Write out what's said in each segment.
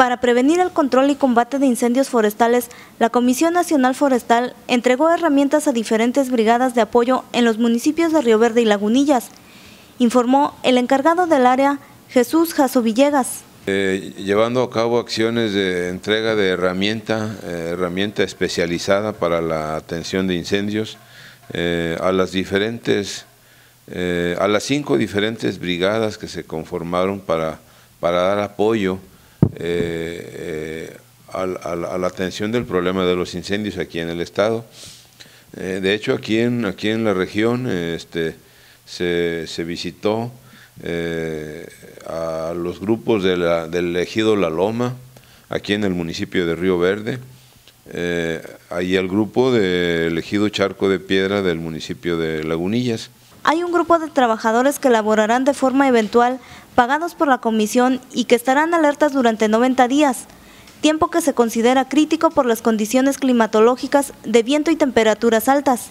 Para prevenir el control y combate de incendios forestales, la Comisión Nacional Forestal entregó herramientas a diferentes brigadas de apoyo en los municipios de Río Verde y Lagunillas, informó el encargado del área, Jesús Jaso Villegas. Eh, llevando a cabo acciones de entrega de herramienta, eh, herramienta especializada para la atención de incendios eh, a las diferentes, a las cinco diferentes brigadas que se conformaron para, para dar apoyo eh, eh, a, la atención del problema de los incendios aquí en el Estado. Eh, de hecho, aquí en, aquí en la región este, se, visitó a los grupos del ejido La Loma, aquí en el municipio de Río Verde, eh, ahí al grupo del ejido Charco de Piedra del municipio de Lagunillas. Hay un grupo de trabajadores que laborarán de forma eventual, pagados por la comisión y que estarán alertas durante 90 días, tiempo que se considera crítico por las condiciones climatológicas de viento y temperaturas altas.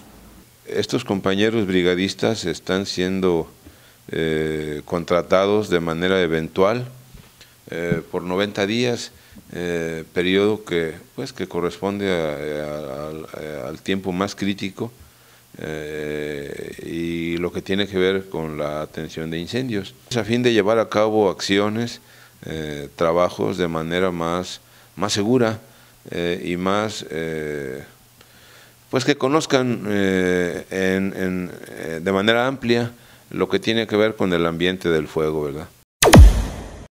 Estos compañeros brigadistas están siendo eh, contratados de manera eventual eh, por 90 días, eh, periodo que, pues, que corresponde al tiempo más crítico eh, y lo que tiene que ver con la atención de incendios, Es a fin de llevar a cabo acciones, eh, trabajos de manera más, más segura eh, y más, pues que conozcan en, de manera amplia lo que tiene que ver con el ambiente del fuego, ¿verdad?